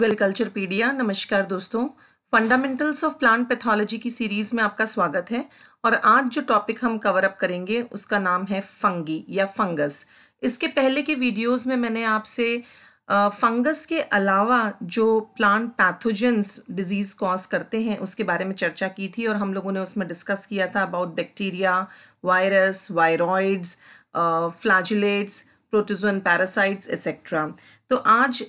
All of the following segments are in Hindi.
वेल कल्चर पीडिया नमस्कार दोस्तों फंडामेंटल्स ऑफ प्लांट पैथोलॉजी की सीरीज में आपका स्वागत है और आज जो टॉपिक हम कवर अप करेंगे उसका नाम है फंगी या फंगस इसके पहले के वीडियोस में मैंने आपसे फंगस के अलावा जो प्लांट पैथोजेंस डिजीज़ कॉज करते हैं उसके बारे में चर्चा की थी और हम लोगों ने उसमें डिस्कस किया था about bacteria virus viroids flagellates protozoan parasites etcetera तो आज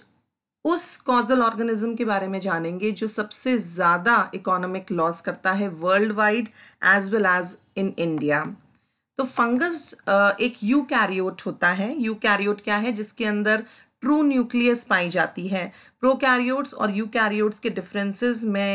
उस कॉजल ऑर्गेनिज्म के बारे में जानेंगे जो सबसे ज़्यादा इकोनॉमिक लॉस करता है world wide as well as in India तो फंगस एक यू कैरियोट होता है यू कैरियोट क्या है जिसके अंदर ट्रू न्यूक्लियस पाई जाती है प्रोकैरियोट्स और यू कैरियोट्स के डिफरेंसेस मैं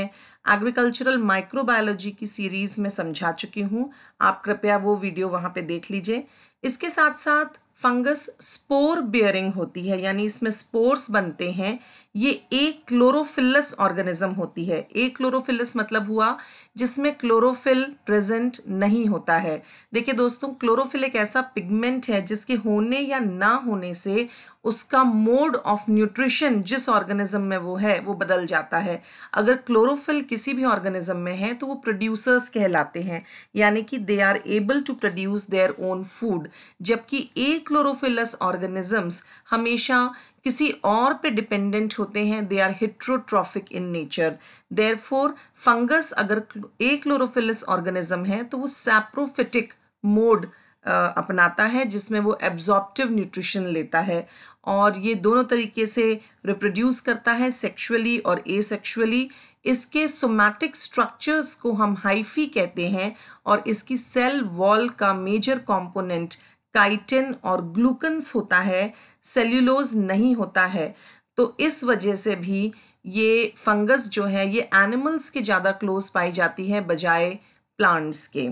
एग्रीकल्चरल माइक्रोबायोलॉजी की सीरीज़ में समझा चुकी हूँ आप कृपया वो वीडियो वहाँ पे देख लीजिए इसके साथ साथ फंगस स्पोर बियरिंग होती है यानी इसमें स्पोर्स बनते हैं ये एक क्लोरोफिलस ऑर्गेनिज्म होती है एक क्लोरोफिलस मतलब हुआ जिसमें क्लोरोफिल प्रेजेंट नहीं होता है देखिए दोस्तों क्लोरोफिल एक ऐसा पिगमेंट है जिसके होने या ना होने से उसका मोड ऑफ न्यूट्रिशन जिस ऑर्गेनिज्म में वो है वो बदल जाता है अगर क्लोरोफिल किसी भी ऑर्गेनिज्म में है तो वो प्रोड्यूसर्स कहलाते हैं यानी कि they are able to produce their own food जबकि ए क्लोरोफिलस ऑर्गेनिजम्स हमेशा किसी और पे डिपेंडेंट होते हैं they are heterotrophic in nature therefore fungus अगर ए क्लोरोफिलस ऑर्गेनिज्म है तो वो सैप्रोफिटिक मोड अपनाता है जिसमें वो एब्जॉर्प्टिव न्यूट्रिशन लेता है और ये दोनों तरीके से रिप्रोड्यूस करता है सेक्शुअली और एसेक्सुअली इसके सोमैटिक स्ट्रक्चर्स को हम हाइफी कहते हैं और इसकी सेल वॉल का मेजर कंपोनेंट काइटिन और ग्लूकन्स होता है सेल्यूलोज नहीं होता है तो इस वजह से भी ये फंगस जो है ये एनिमल्स के ज़्यादा क्लोज पाई जाती है बजाय प्लांट्स के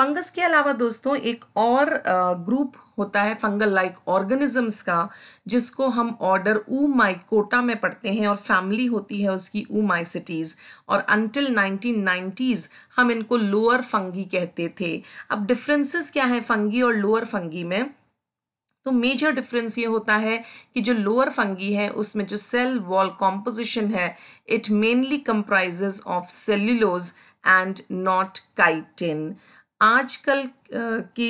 फंगस के अलावा दोस्तों एक और ग्रुप होता है फंगल लाइक ऑर्गेनिजम्स का जिसको हम ऑर्डर ऊ माइकोटा में पढ़ते हैं और फैमिली होती है उसकी ऊ माइसिटीज़ और अनटिल 1990s हम इनको लोअर फंगी कहते थे अब डिफरेंसेस क्या है फंगी और लोअर फंगी में तो मेजर डिफरेंस ये होता है कि जो लोअर फंगी है उसमें जो सेल वॉल कॉम्पोजिशन है it mainly comprise of cellulose and not chitin आजकल की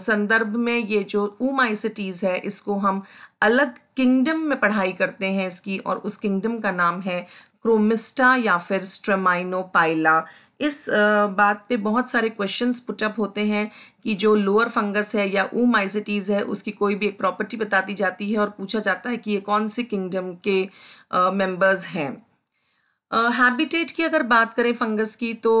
संदर्भ में ये जो ऊमाइसिटीज़ है इसको हम अलग किंगडम में पढ़ाई करते हैं इसकी और उस किंगडम का नाम है क्रोमिस्टा या फिर स्ट्रेमाइनोपाइला इस बात पे बहुत सारे क्वेश्चंस पुटअप होते हैं कि जो लोअर फंगस है या माइसिटीज़ है उसकी कोई भी एक प्रॉपर्टी बताती जाती है और पूछा जाता है कि ये कौन से किंगडम के मेंबर्स हैं हैबिटेट uh, की अगर बात करें फंगस की तो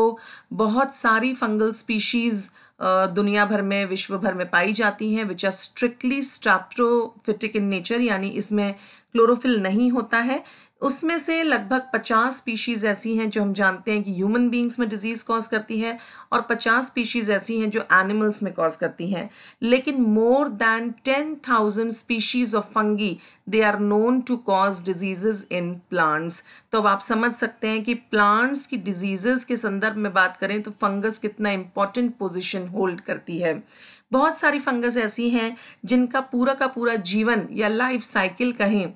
बहुत सारी फंगल स्पीशीज़ uh, दुनिया भर में विश्व भर में पाई जाती हैं which are strictly streptophytic in nature यानी इसमें क्लोरोफिल नहीं होता है उसमें से लगभग 50 स्पीशीज़ ऐसी हैं जो हम जानते हैं कि ह्यूमन बींग्स में डिजीज़ कॉज करती है और 50 स्पीशीज़ ऐसी हैं जो एनिमल्स में कॉज करती हैं लेकिन more than 10,000 species of fungi they are known to cause disease in plants तो अब आप समझ सकते हैं कि प्लांट्स की डिजीज़ के संदर्भ में बात करें तो फंगस कितना इम्पॉर्टेंट पोजिशन होल्ड करती है बहुत सारी फंगस ऐसी हैं जिनका पूरा का पूरा जीवन या लाइफ साइकिल कहें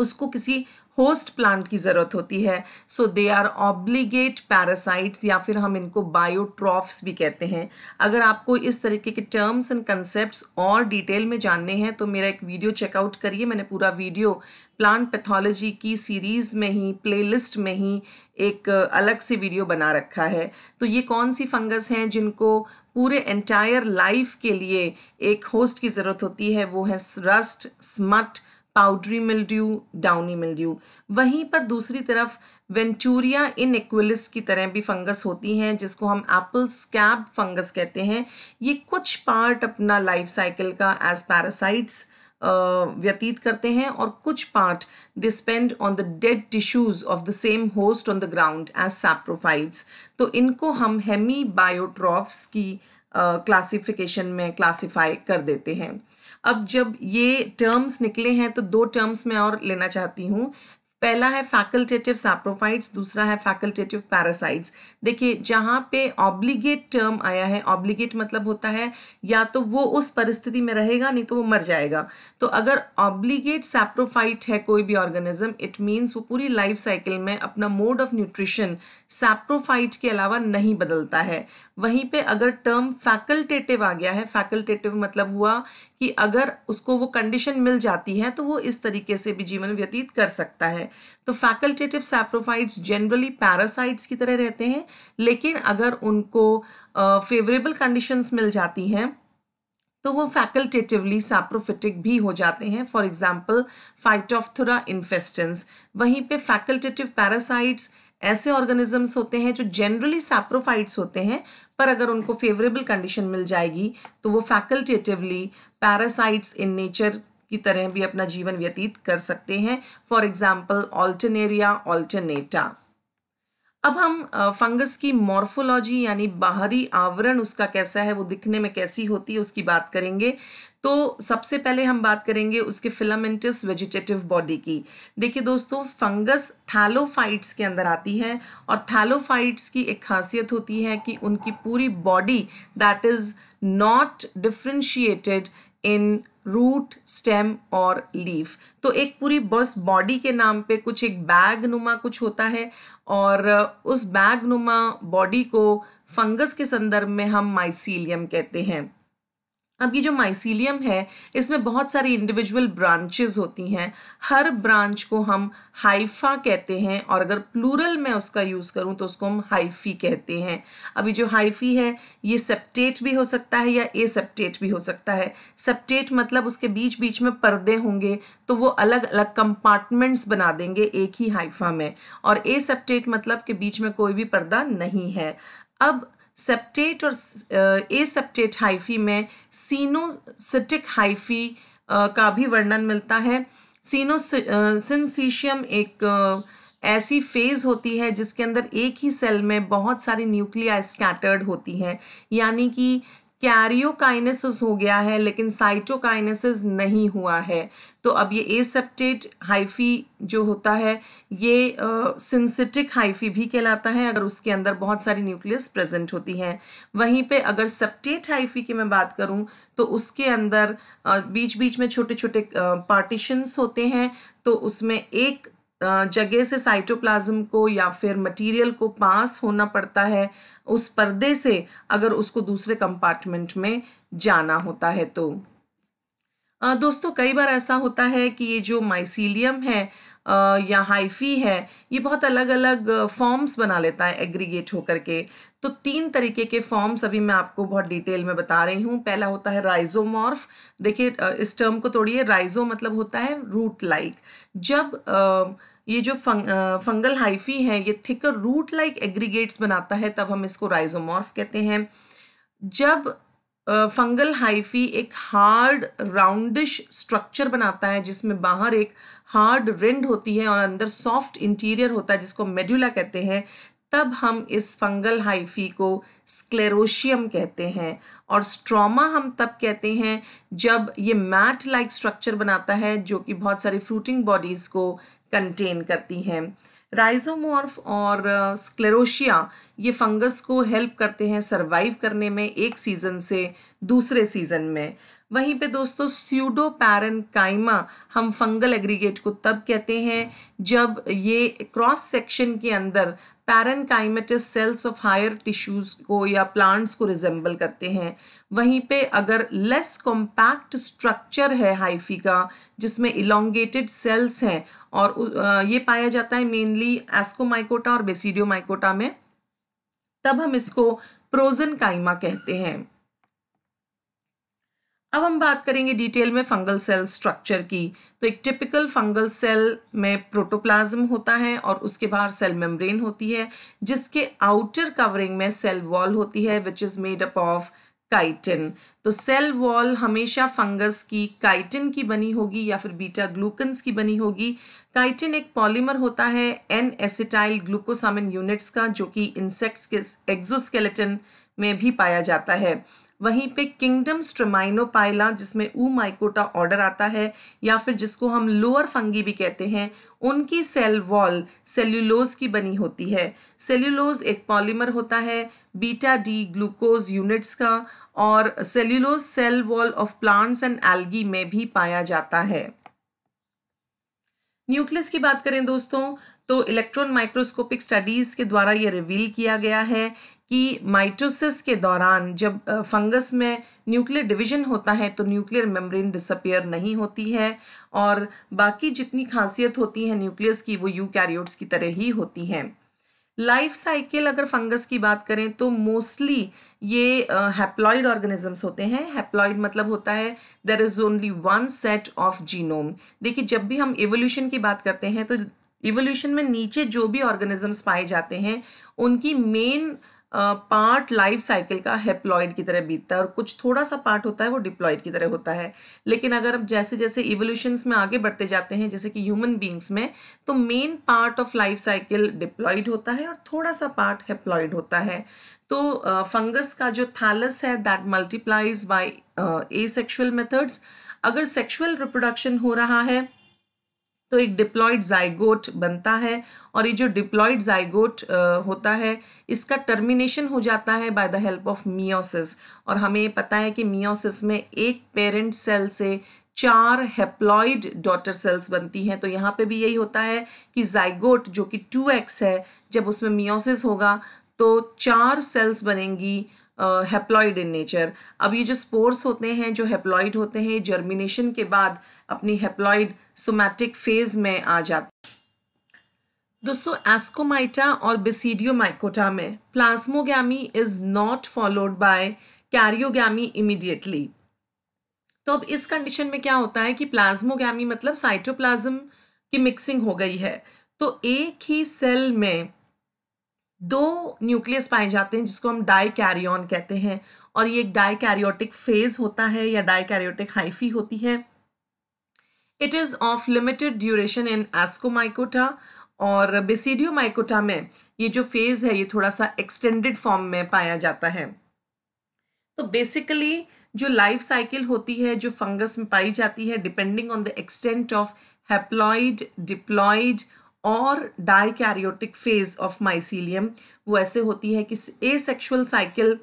उसको किसी होस्ट प्लांट की ज़रूरत होती है so they are obligate parasites या फिर हम इनको बायोट्रॉफ्स भी कहते हैं अगर आपको इस तरीके के टर्म्स एंड कंसेप्ट और डिटेल में जानने हैं तो मेरा एक वीडियो चेकआउट करिए मैंने पूरा वीडियो प्लांट पैथोलॉजी की सीरीज़ में ही प्लेलिस्ट में ही एक अलग से वीडियो बना रखा है तो ये कौन सी फंगस हैं जिनको पूरे एंटायर लाइफ के लिए एक होस्ट की ज़रूरत होती है वो है rust smut powdery mildew downy mildew वहीं पर दूसरी तरफ वेंटूरिया इन एक्विलिस की तरह भी फंगस होती हैं जिसको हम एप्पल स्कैब फंगस कहते हैं ये कुछ पार्ट अपना लाइफ साइकिल का एज पैरासाइट्स व्यतीत करते हैं और कुछ part they spend on the dead tissues of the same host on the ground as saprophytes तो इनको हम हेमी बायोट्रॉफ्स की क्लासिफिकेशन uh, में क्लासिफाई कर देते हैं अब जब ये टर्म्स निकले हैं तो दो टर्म्स मैं और लेना चाहती हूँ पहला है फैकल्टेटिव सैप्रोफाइट्स दूसरा है फैकल्टेटिव पैरासाइट्स देखिए जहाँ पे ऑब्लिगेट टर्म आया है ऑब्लिगेट मतलब होता है या तो वो उस परिस्थिति में रहेगा नहीं तो वो मर जाएगा तो अगर ऑब्लिगेट सैप्रोफाइट है कोई भी ऑर्गेनिज्म इट मीन्स वो पूरी लाइफ साइकिल में अपना मोड ऑफ न्यूट्रिशन सैप्रोफाइट के अलावा नहीं बदलता है वहीं पे अगर टर्म फैकल्टेटिव आ गया है फैकल्टेटिव मतलब हुआ कि अगर उसको वो कंडीशन मिल जाती है तो वो इस तरीके से भी जीवन व्यतीत कर सकता है तो फैकल्टेटिव सैप्रोफाइट्स जनरली पैरासाइट्स की तरह रहते हैं लेकिन अगर उनको फेवरेबल uh, कंडीशंस मिल जाती हैं तो वो फैकल्टेटिवली सैप्रोफिटिक भी हो जाते हैं फॉर एग्जाम्पल फाइटोफ्थुरा इन्फेस्टेंस वहीं पे फैकल्टेटिव पैरासाइट्स ऐसे ऑर्गेनिजम्स होते हैं जो जनरली सैप्रोफाइट्स होते हैं पर अगर उनको फेवरेबल कंडीशन मिल जाएगी तो वो फैकल्टेटिवली पैरासाइट्स इन नेचर की तरह भी अपना जीवन व्यतीत कर सकते हैं फॉर एग्जाम्पल ऑल्टनेरिया ऑल्टरनेटा अब हम फंगस की मॉर्फोलॉजी यानी बाहरी आवरण उसका कैसा है वो दिखने में कैसी होती है उसकी बात करेंगे तो सबसे पहले हम बात करेंगे उसके फिलामेंटस वेजिटेटिव बॉडी की देखिए दोस्तों फंगस थैलोफाइट्स के अंदर आती है और थैलोफाइट्स की एक खासियत होती है कि उनकी पूरी body that is not differentiated in root stem और लीफ तो एक पूरी बस बॉडी के नाम पे कुछ एक बैग नुमा कुछ होता है और उस बैग नुमा बॉडी को फंगस के संदर्भ में हम माइसीलियम कहते हैं अब ये जो माइसीलियम है इसमें बहुत सारी इंडिविजुअल ब्रांचेस होती हैं हर ब्रांच को हम हाइफा कहते हैं और अगर प्लूरल में उसका यूज़ करूँ तो उसको हम हाइफी कहते हैं अभी जो हाइफी है ये सेप्टेट भी हो सकता है या ए सेप्टेट भी हो सकता है सेप्टेट मतलब उसके बीच बीच में पर्दे होंगे तो वो अलग अलग कंपार्टमेंट्स बना देंगे एक ही हाइफा में और ए सेप्टेट मतलब के बीच में कोई भी पर्दा नहीं है अब सेप्टेट और ए सेप्टेट हाइफी में सीनोसिटिक हाइफी uh, का भी वर्णन मिलता है सीनोसिनसीशियम uh, एक uh, ऐसी फेज होती है जिसके अंदर एक ही सेल में बहुत सारी न्यूक्लिया स्कैटर्ड होती है यानी कि कैरियोकाइनेसिस हो गया है लेकिन साइटोकाइनेसिस नहीं हुआ है तो अब ये एसेप्टेट हाइफी जो होता है ये सिंसिटिक हाइफी भी कहलाता है अगर उसके अंदर बहुत सारी न्यूक्लियस प्रेजेंट होती हैं वहीं पे अगर सेप्टेट हाइफी की मैं बात करूं तो उसके अंदर बीच बीच में छोटे छोटे पार्टीशंस होते हैं तो उसमें एक जगह से साइटोप्लाज्म को या फिर मटेरियल को पास होना पड़ता है उस पर्दे से अगर उसको दूसरे कंपार्टमेंट में जाना होता है तो दोस्तों कई बार ऐसा होता है कि ये जो माइसीलियम है या हाइफी है ये बहुत अलग अलग फॉर्म्स बना लेता है एग्रीगेट होकर के तो तीन तरीके के फॉर्म्स अभी मैं आपको बहुत डिटेल में बता रही हूँ पहला होता है राइजोमॉर्फ देखिए इस टर्म को तोड़िए राइजो मतलब होता है रूट लाइक जब ये जो फंग, फंगल हाइफी है ये थिकर रूट लाइक एग्रीगेट्स बनाता है तब हम इसको राइजोमॉर्फ कहते हैं जब फंगल हाइफी एक हार्ड राउंडिश स्ट्रक्चर बनाता है जिसमें बाहर एक हार्ड रिंड होती है और अंदर सॉफ्ट इंटीरियर होता है जिसको मेड्यूला कहते हैं तब हम इस फंगल हाइफी को स्क्लेरोशियम कहते हैं और स्ट्रोमा हम तब कहते हैं जब ये मैट लाइक स्ट्रक्चर बनाता है जो कि बहुत सारी फ्रूटिंग बॉडीज़ को कंटेन करती हैं राइजोमॉर्फ और स्क्लेरोशिया ये फंगस को हेल्प करते हैं सरवाइव करने में एक सीज़न से दूसरे सीज़न में वहीं पे दोस्तों स्यूडो पैरनकाइमा हम फंगल एग्रीगेट को तब कहते हैं जब ये क्रॉस सेक्शन के अंदर parenchymatous cells of higher tissues को या प्लांट्स को रिजेंबल करते हैं वहीं पे अगर लेस कॉम्पैक्ट स्ट्रक्चर है हाइफी का जिसमें इलोंगेटेड सेल्स हैं और ये पाया जाता है मेनली एस्कोमाइकोटा और बेसिडियोमाइकोटा में तब हम इसको प्रोजन काइमा कहते हैं अब हम बात करेंगे डिटेल में फंगल सेल स्ट्रक्चर की तो एक टिपिकल फंगल सेल में प्रोटोप्लाज्म होता है और उसके बाहर सेल मेम्ब्रेन होती है जिसके आउटर कवरिंग में सेल वॉल होती है which is made up of chitin तो सेल वॉल हमेशा फंगस की काइटिन की बनी होगी या फिर बीटा ग्लूकन्स की बनी होगी काइटिन एक पॉलीमर होता है एन एसिटाइल ग्लूकोसामिन यूनिट्स का जो कि इंसेक्ट्स के एग्जोस्केलेटन में भी पाया जाता है वहीं पे किंगडम स्ट्रमाइनोपाइला जिसमें ऊ माइकोटा ऑर्डर आता है या फिर जिसको हम लोअर फंगी भी कहते हैं उनकी सेल वॉल सेल्यूलोज की बनी होती है सेल्यूलोज एक पॉलीमर होता है बीटा डी ग्लूकोज यूनिट्स का और cellulose cell wall of plants and algae में भी पाया जाता है न्यूक्लियस की बात करें दोस्तों तो इलेक्ट्रॉन माइक्रोस्कोपिक स्टडीज़ के द्वारा ये रिवील किया गया है कि माइटोसिस के दौरान जब फंगस में न्यूक्लियर डिवीजन होता है तो न्यूक्लियर मेम्ब्रेन डिसअपेयर नहीं होती है और बाकी जितनी खासियत होती है न्यूक्लियस की वो यूकैरियोट्स की तरह ही होती हैं लाइफ साइकिल अगर फंगस की बात करें तो मोस्टली ये हैप्लॉइड uh, ऑर्गेनिजम्स होते हैं हैप्लॉइड मतलब होता है there is only one set of genome देखिए जब भी हम एवोल्यूशन की बात करते हैं तो इवोल्यूशन में नीचे जो भी ऑर्गेनिजम्स पाए जाते हैं उनकी main uh, part life cycle का हेप्लॉइड की तरह बीतता है और कुछ थोड़ा सा पार्ट होता है वो डिप्लॉइड की तरह होता है लेकिन अगर हम जैसे जैसे इवोल्यूशंस में आगे बढ़ते जाते हैं जैसे कि ह्यूमन बींग्स में तो main part of life cycle diploid होता है और थोड़ा सा पार्ट हेप्लॉइड होता है तो फंगस uh, का जो थैलस है that multiplies by asexual methods अगर सेक्शुअल रिप्रोडक्शन हो रहा है तो एक डिप्लॉयड जाइगोट बनता है और ये जो डिप्लॉयड जाइगोट होता है इसका टर्मिनेशन हो जाता है by the help of meiosis और हमें पता है कि मियोसिस में एक पेरेंट सेल से चार हेप्लॉइड डॉटर सेल्स बनती हैं तो यहाँ पे भी यही होता है कि जाइगोट जो कि टू एक्स है जब उसमें मियोसिस होगा तो चार सेल्स बनेंगी हैप्लॉइड इन नेचर अब ये जो स्पोर्स होते हैं जो हैप्लॉइड होते हैं जर्मिनेशन के बाद अपनी हैप्लॉइड सोमैटिक फेज में आ जाते दोस्तों एस्कोमाइटा और बिसीडियोमाइकोटा में plasmogamy is not followed by karyogamy immediately तो अब इस कंडीशन में क्या होता है कि प्लाज्मोगी मतलब साइटोप्लाज्म की मिक्सिंग हो गई है तो एक ही सेल में दो न्यूक्लियस पाए जाते हैं जिसको हम डाई कैरियन कहते हैं और ये एक डाई कैरियोटिक फेज होता है या डाई कैरियोटिक हाइफी होती है it is of limited duration in ascomycota और बेसिडियो माइकोटा में ये जो फेज़ है ये थोड़ा सा एक्सटेंडेड फॉर्म में पाया जाता है तो बेसिकली जो लाइफ साइकिल होती है जो फंगस में पाई जाती है depending on the extent of haploid diploid और कैरियोटिक फेज ऑफ माइसीलियम वो ऐसे होती है कि ए सेक्शुअल साइकिल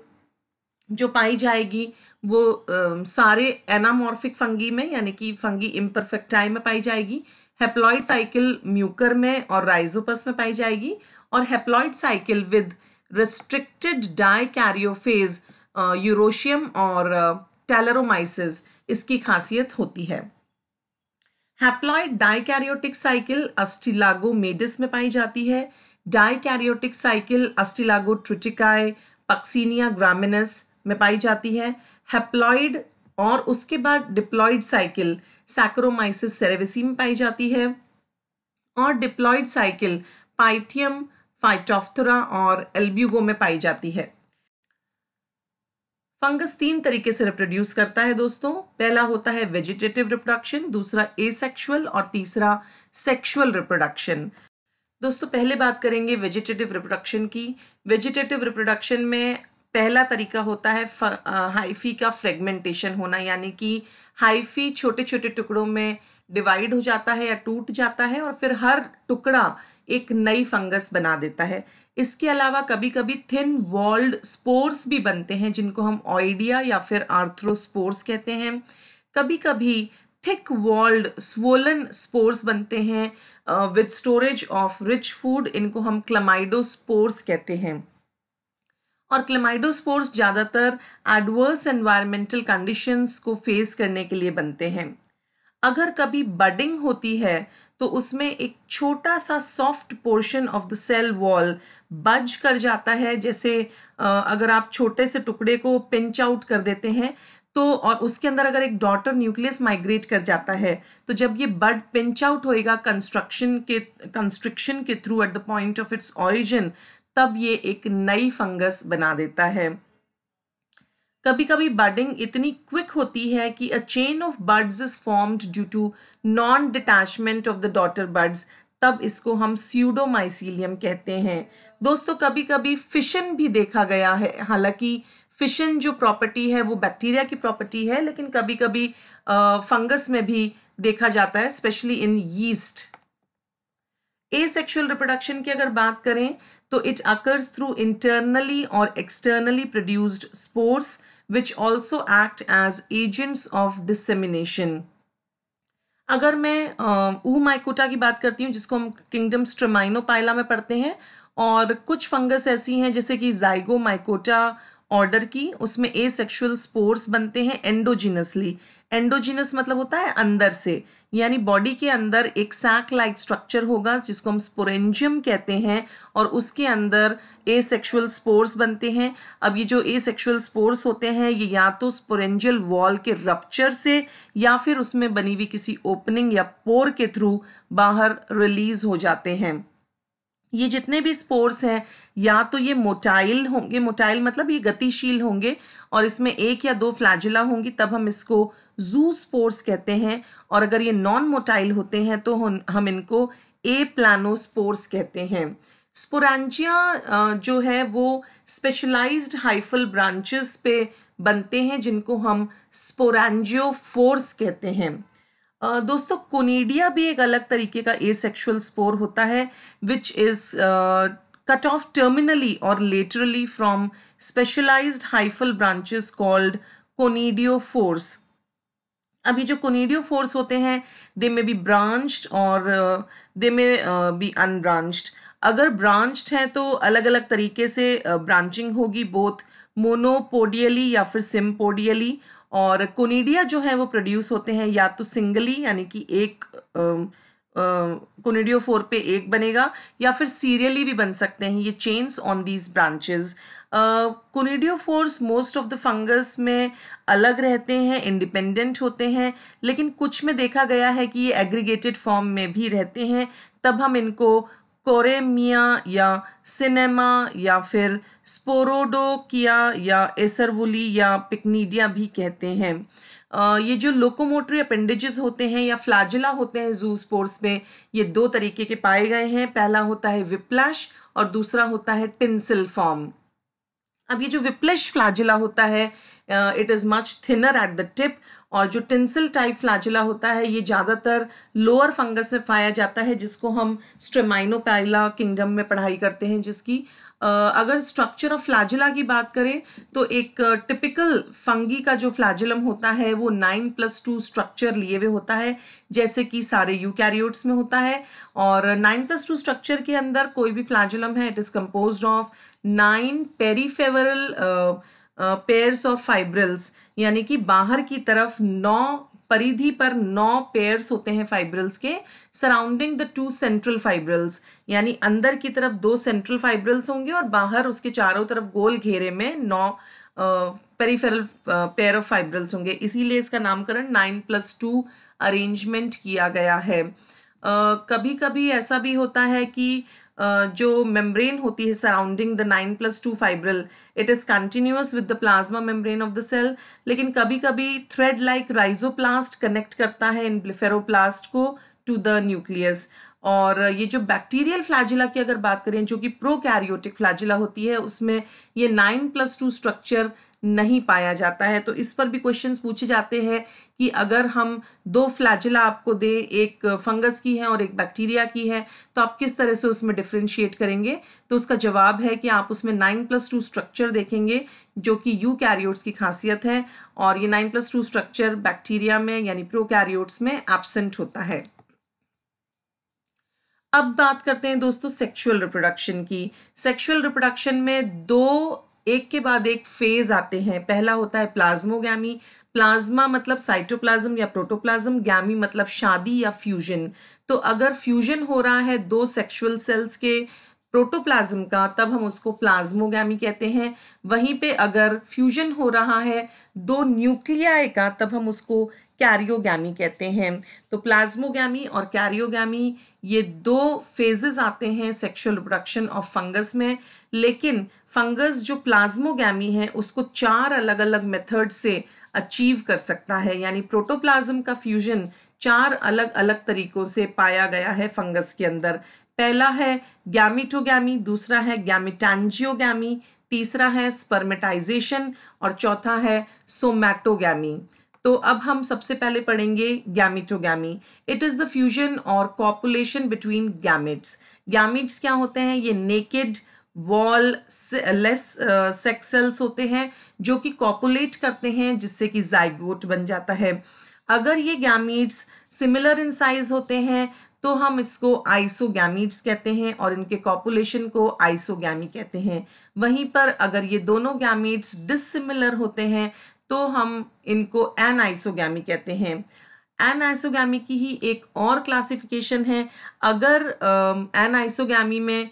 जो पाई जाएगी वो आ, सारे एनामॉर्फिक फंगी में यानी कि फंगी इम्परफेक्टाई में पाई जाएगी हेप्लॉइड साइकिल म्यूकर में और राइजोपस में पाई जाएगी और haploid cycle with restricted dikaryophase Eurotium और टेलरोमाइसिस इसकी खासियत होती है haploid dikaryotic cycle Ustilago maydis में पाई जाती है dikaryotic cycle Ustilago tritici Puccinia graminis में पाई जाती है हैप्लॉइड और उसके बाद डिप्लॉइड साइकिल सैक्रोमाइसिस सेरेविसी में पाई जाती है और डिप्लॉइड साइकिल पाइथियम फाइटोफ्थरा और एल्ब्यूगो में पाई जाती है फंगस तीन तरीके से रिप्रोड्यूस करता है दोस्तों पहला होता है वेजिटेटिव रिप्रोडक्शन दूसरा एसेक्सुअल और तीसरा सेक्सुअल रिप्रोडक्शन दोस्तों पहले बात करेंगे वेजिटेटिव रिप्रोडक्शन की वेजिटेटिव रिप्रोडक्शन में पहला तरीका होता है हाइफी का फ्रेगमेंटेशन होना यानी कि हाइफी छोटे छोटे टुकड़ों में डिवाइड हो जाता है या टूट जाता है और फिर हर टुकड़ा एक नई फंगस बना देता है इसके अलावा कभी कभी थिन वॉल्ड स्पोर्स भी बनते हैं जिनको हम ऑइडिया या फिर आर्थ्रोस्पोर्स कहते हैं कभी कभी थिक वॉल्ड स्वोलन स्पोर्स बनते हैं with storage of rich food इनको हम क्लमाइडो स्पोर्स कहते हैं और क्लमाइडोस्पोर्स ज़्यादातर एडवर्स एनवायरमेंटल कंडीशंस को फेस करने के लिए बनते हैं अगर कभी बडिंग होती है तो उसमें एक छोटा सा soft portion of the cell wall bud कर जाता है जैसे अगर आप छोटे से टुकड़े को पिंच आउट कर देते हैं तो और उसके अंदर अगर एक डॉटर न्यूक्लियस माइग्रेट कर जाता है तो जब ये बर्ड पिंच आउट होएगा कंस्ट्रक्शन के कंस्ट्रिक्शन के through at the point of its origin तब ये एक नई फंगस बना देता है कभी कभी बर्डिंग इतनी क्विक होती है कि a chain of buds is formed due to non detachment of the daughter buds तब इसको हम स्यूडोमाइसीलियम कहते हैं दोस्तों कभी कभी फिशन भी देखा गया है हालांकि फिशन जो प्रॉपर्टी है वो बैक्टीरिया की प्रॉपर्टी है लेकिन कभी कभी फंगस में भी देखा जाता है specially in yeast asexual reproduction की अगर बात करें तो इट अकर्स थ्रू इंटरनली और externally produced spores which also act as agents of dissemination. अगर मैं ऊ माइकोटा की बात करती हूँ जिसको हम किंगडम स्ट्रमाइनोपाइला में पढ़ते हैं और कुछ फंगस ऐसी हैं जैसे कि जाइगो माइकोटा ऑर्डर की उसमें ए सेक्शुअल स्पोर्स बनते हैं एंडोजिनसली एंडोजिनस मतलब होता है अंदर से यानी बॉडी के अंदर एक सैक लाइक स्ट्रक्चर होगा जिसको हम स्पोरेंजियम कहते हैं और उसके अंदर ए सेक्शुअल स्पोर्स बनते हैं अब ये जो ए सेक्शुअल स्पोर्स होते हैं ये या तो स्पोरेंजियल वॉल के रप्चर से या फिर उसमें बनी हुई किसी ओपनिंग या पोर के थ्रू बाहर रिलीज हो जाते हैं ये जितने भी स्पोर्स हैं या तो ये मोटाइल होंगे मोटाइल मतलब ये गतिशील होंगे और इसमें एक या दो फ्लैजिला होंगी तब हम इसको जू स्पोर्स कहते हैं और अगर ये नॉन मोटाइल होते हैं तो हम इनको ए प्लानो स्पोर्स कहते हैं स्पोरेंजिया जो है वो स्पेशलाइज्ड हाइफल ब्रांचेस पे बनते हैं जिनको हम स्पोरेंजियो फोर्स कहते हैं दोस्तों कोनीडिया भी एक अलग तरीके का ए सेक्शुअल स्पोर होता है which is cut off terminally और laterally from specialize hyphal branches called conidiophores अभी जो कोनीडियो फोर्स होते हैं दे में बी ब्रांच्ड और दे में बी अनब्रांच्ड अगर ब्रांच्ड हैं तो अलग अलग तरीके से ब्रांचिंग होगी बोथ मोनोपोडियली या फिर सिमपोडियली और कोनीडिया जो है वो प्रोड्यूस होते हैं या तो सिंगली यानी कि एक कोनीडियो फोर पे एक बनेगा या फिर सीरियली भी बन सकते हैं ये chains on these branches conidiophores most of the fungus में अलग रहते हैं इंडिपेंडेंट होते हैं लेकिन कुछ में देखा गया है कि ये एग्रीगेटेड फॉर्म में भी रहते हैं तब हम इनको कोरेमिया या सिनेमा या फिर स्पोरोडोकिया या एसरवुली या पिकनीडिया भी कहते हैं ये जो लोकोमोटरी अपेंडेजेस होते हैं या फ्लाजिला होते हैं जू स्पोर्ट्स में ये दो तरीके के पाए गए हैं पहला होता है विप्लैश और दूसरा होता है टिंसिल फॉर्म अब ये जो विप्लश फ्लाजिला होता है it is much thinner at the tip और जो टेंसिल टाइप फ्लाजिला होता है ये ज़्यादातर लोअर फंगस में पाया जाता है जिसको हम स्ट्रेमाइनोपाइला किंगडम में पढ़ाई करते हैं जिसकी अगर स्ट्रक्चर ऑफ फ्लैजिला की बात करें तो एक टिपिकल फंगी का जो फ्लैजिलम होता है वो नाइन प्लस टू स्ट्रक्चर लिए हुए होता है जैसे कि सारे यूकैरियोट्स में होता है और नाइन प्लस टू स्ट्रक्चर के अंदर कोई भी फ्लैजिलम है it is compose of nine peripheral pairs of fibrils यानी कि बाहर की तरफ नौ परिधि पर नौ पेयर्स होते हैं फाइब्रल्स के surrounding the two central fibrils यानी अंदर की तरफ दो सेंट्रल फाइब्रल्स होंगे और बाहर उसके चारों तरफ गोल घेरे में नौ पेरीफेरल पेयर ऑफ फाइब्रल्स होंगे इसीलिए इसका नामकरण नाइन प्लस टू अरेंजमेंट किया गया है uh, कभी कभी ऐसा भी होता है कि uh, जो मेम्ब्रेन होती है surrounding the nine plus two fibril it is continuous with the plasma membrane of the cell लेकिन कभी कभी थ्रेड लाइक राइजोप्लास्ट कनेक्ट करता है इन ब्लिफेरोप्लास्ट को टू द न्यूक्लियस और ये जो बैक्टीरियल फ्लैजिला की अगर बात करें जो कि प्रोकैरियोटिक फ्लैजिला होती है उसमें ये नाइन प्लस टू स्ट्रक्चर नहीं पाया जाता है तो इस पर भी क्वेश्चंस पूछे जाते हैं कि अगर हम दो फ्लैजिला आपको दें एक फंगस की है और एक बैक्टीरिया की है तो आप किस तरह से उसमें डिफ्रेंशिएट करेंगे तो उसका जवाब है कि आप उसमें नाइन प्लस टू स्ट्रक्चर देखेंगे जो कि यू कैरियोट्स की खासियत है और ये nine plus two structure bacteria में यानी प्रो में एबसेंट होता है अब बात करते हैं दोस्तों सेक्सुअल रिप्रोडक्शन की सेक्सुअल रिप्रोडक्शन में दो एक के बाद एक फेज आते हैं पहला होता है प्लाज्मोगी प्लाज्मा मतलब साइटोप्लाज्म या प्रोटोप्लाज्म गैमी मतलब शादी या फ्यूजन तो अगर फ्यूजन हो रहा है दो सेक्सुअल सेल्स के प्रोटोप्लाज्म का तब हम उसको प्लाज्मोगी कहते हैं वहीं पे अगर फ्यूजन हो रहा है दो न्यूक्लियाई का तब हम उसको कैरियोगी कहते हैं तो प्लाज्मोगी और कैरियोगी ये दो फेजेस आते हैं सेक्सुअल रिप्रोडक्शन ऑफ फंगस में लेकिन फंगस जो प्लाज्मोगी है उसको चार अलग अलग मेथड से अचीव कर सकता है यानी प्रोटोप्लाज्म का फ्यूजन चार अलग अलग तरीकों से पाया गया है फंगस के अंदर पहला है गैमिटोगी दूसरा है गैमिटैंजियोगी तीसरा है स्पर्मेटाइजेशन और चौथा है सोमैटोगी तो अब हम सबसे पहले पढ़ेंगे gametogamy it is the fusion और कॉपुलेशन बिटवीन गैमिट्स गैमिट्स क्या होते हैं ये naked wall less sex cells होते हैं जो कि कॉपुलेट करते हैं जिससे कि जाइगोट बन जाता है अगर ये गैमिट्स सिमिलर इन साइज होते हैं तो हम इसको आइसोगैमीट्स कहते हैं और इनके कॉपुलेशन को आइसोगी कहते हैं वहीं पर अगर ये दोनों गैमिट्स डिसिमिलर होते हैं तो हम इनको एन आइसोगी कहते हैं एन आइसोगी की ही एक और क्लासिफिकेशन है अगर एन आइसोगी में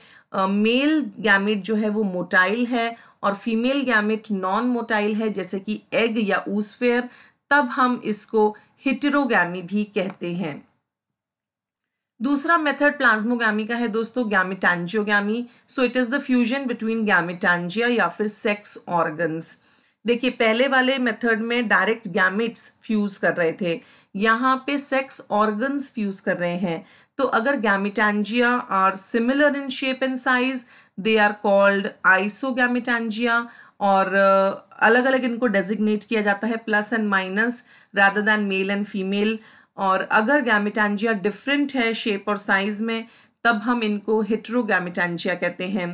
मेल गैमिट जो है वो मोटाइल है और फीमेल गैमिट नॉन मोटाइल है जैसे कि एग या ऊसफेयर तब हम इसको हिटरोगी भी कहते हैं दूसरा मेथड प्लाज्मोगी का है दोस्तों gametangiogamy so it is the fusion between gametangia या फिर सेक्स ऑर्गन्स देखिए पहले वाले मेथड में डायरेक्ट गैमिट्स फ्यूज़ कर रहे थे यहाँ पे सेक्स ऑर्गन्स फ्यूज़ कर रहे हैं तो अगर gametangia are similar in shape and size they are called iso और uh, अलग अलग इनको डेजिग्नेट किया जाता है plus and minus rather than male and female और अगर गैमिटांजिया डिफरेंट है शेप और साइज में तब हम इनको हिट्रोगैमिटैंजिया कहते हैं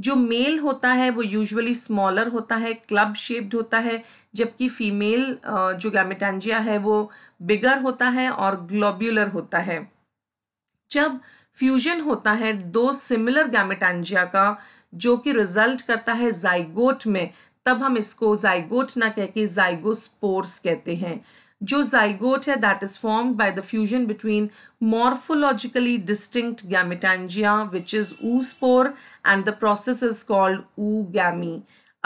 जो मेल होता है वो यूजुअली स्मॉलर होता है क्लब शेप्ड होता है जबकि फीमेल जो गैमेटेंजिया है वो बिगर होता है और ग्लोब्यूलर होता है जब फ्यूजन होता है दो सिमिलर गैमेटेंजिया का जो कि रिजल्ट करता है जाइगोट में तब हम इसको जाइगोट ना कह के जाइगोस्पोर्स कहते हैं जो जाइगोट है that is form by the fusion between gametangia which is oospore and the process is called oogamy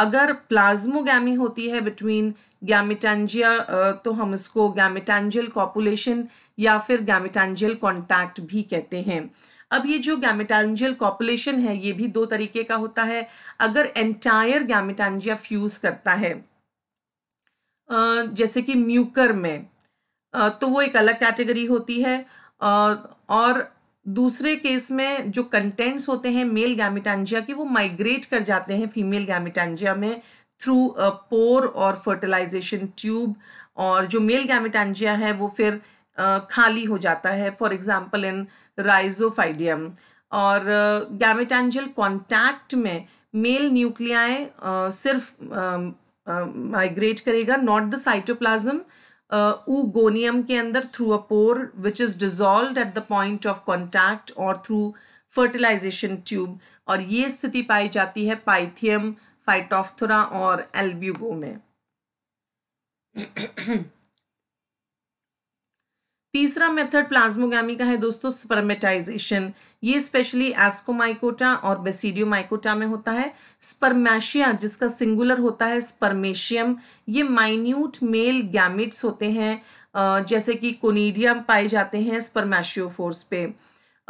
अगर प्लाज्मोगैमी होती है बिटवीन गैमिटेंजिया तो हम इसको गैमिटेंजियल कॉपुलेशन या फिर गैमिटेंजियल कॉन्टैक्ट भी कहते हैं अब ये जो गैमिटेंजियल कॉपुलेशन है ये भी दो तरीके का होता है अगर एंटायर गैमिटेंजिया फ्यूज़ करता है जैसे कि म्यूकर में तो वो एक अलग कैटेगरी होती है और दूसरे केस में जो कंटेंट्स होते हैं मेल गैमिटांजिया की वो माइग्रेट कर जाते हैं फीमेल गैमिटांजिया में थ्रू पोर और फर्टिलाइजेशन ट्यूब और जो मेल गैमिटांजिया है वो फिर खाली हो जाता है फॉर एग्जांपल इन राइजोफाइडियम और गैमिटांजियल कॉन्टैक्ट में मेल न्यूक्लियाएँ सिर्फ माइग्रेट करेगा नॉट द साइटोप्लाज्म ऊगोनियम के अंदर through a pore which is dissolve at the point of contact और थ्रू फर्टिलाइजेशन ट्यूब और ये स्थिति पाई जाती है पाइथियम फाइटोफ्थोरा और एल्ब्यूगो में तीसरा मेथड प्लाज्मोगी का है दोस्तों स्पर्मेटाइजेशन ये स्पेशली एस्कोमाइकोटा और बेसिडियोमाइकोटा में होता है स्पर्मेशिया जिसका सिंगुलर होता है स्पर्मेशियम ये माइन्यूट मेल गैमिट्स होते हैं जैसे कि कोनीडियम पाए जाते हैं स्पर्मेशियोफोर्स पे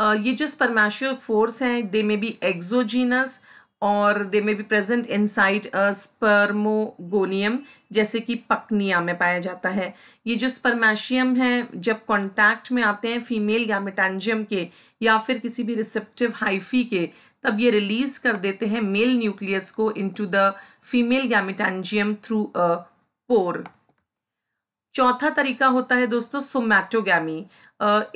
ये जो स्पर्मेशियोफोर्स हैं दे में बी एक्जोजीनस और they may be present inside spermogonium जैसे कि पकनिया में पाया जाता है ये जो स्पर्मैशियम है जब कॉन्टैक्ट में आते हैं फीमेल गैमिटेंजियम के या फिर किसी भी रिसेप्टिव हाइफी के तब ये रिलीज कर देते हैं मेल न्यूक्लियस को into the female gametangium through a pore चौथा तरीका होता है दोस्तों सोमैटोगी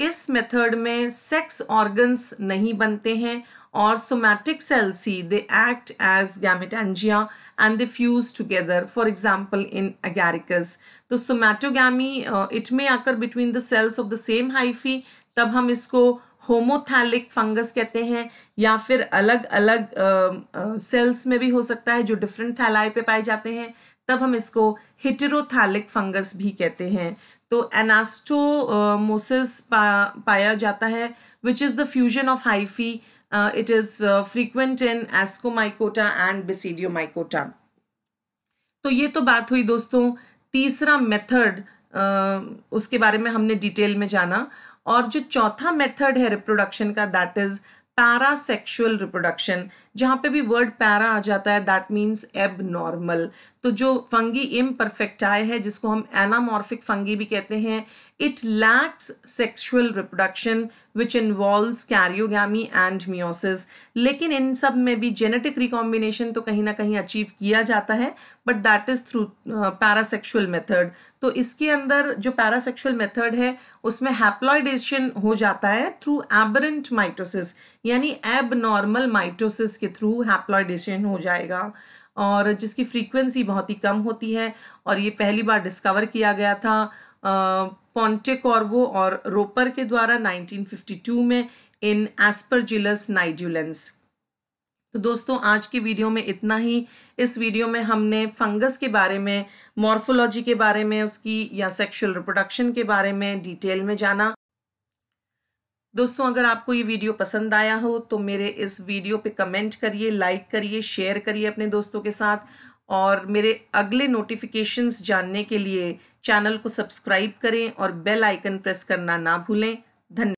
इस मेथड में सेक्स ऑर्गन्स नहीं बनते हैं और सोमैटिक सेल्स ही they act as gametangia and they fuse together for example in Agaricus तो सोमैटोगी इट में occur between the cells of the same hyphae तब हम इसको होमोथैलिक फंगस कहते हैं या फिर अलग अलग सेल्स में भी हो सकता है जो डिफरेंट थैलाई पे पाए जाते हैं तब हम इसको हिटेरोथैलिक फंगस भी कहते हैं तो एनास्टोमोसिस पा, पाया जाता है which is the fusion of hyphae it is frequent in ascomycota and basidiomycota तो ये तो बात हुई दोस्तों तीसरा मेथड uh, उसके बारे में हमने डिटेल में जाना और जो चौथा मेथड है रिप्रोडक्शन का that is parasexual reproduction जहाँ पे भी वर्ड पैरा आ जाता है दैट मीन्स एब नॉर्मल तो जो फंगी इम आए है जिसको हम एनामॉर्फिक फंगी भी कहते हैं it lacks sexual reproduction which involves karyogamy and meiosis. लेकिन इन सब में भी जेनेटिक रिकॉम्बिनेशन तो कहीं ना कहीं अचीव किया जाता है but that is through parasexual method तो इसके अंदर जो पैरासेक्सुअल मेथड है उसमें हैप्लॉयडेशन हो जाता है थ्रू एबरेंट माइटोसिस यानी एब नॉर्मल माइटोसिस के थ्रू हैप्लॉयडेशन हो जाएगा और जिसकी फ्रीक्वेंसी बहुत ही कम होती है और ये पहली बार डिस्कवर किया गया था पॉन्टे कॉर्वो और रोपर के द्वारा 1952 में इन एस्परजिलस नाइड्यूलेंस तो दोस्तों आज की वीडियो में इतना ही इस वीडियो में हमने फंगस के बारे में मॉर्फोलॉजी के बारे में उसकी या सेक्सुअल रिप्रोडक्शन के बारे में डिटेल में जाना दोस्तों अगर आपको ये वीडियो पसंद आया हो तो मेरे इस वीडियो पे कमेंट करिए लाइक करिए शेयर करिए अपने दोस्तों के साथ और मेरे अगले नोटिफिकेशंस जानने के लिए चैनल को सब्सक्राइब करें और बेल आइकन प्रेस करना ना भूलें धन्यवाद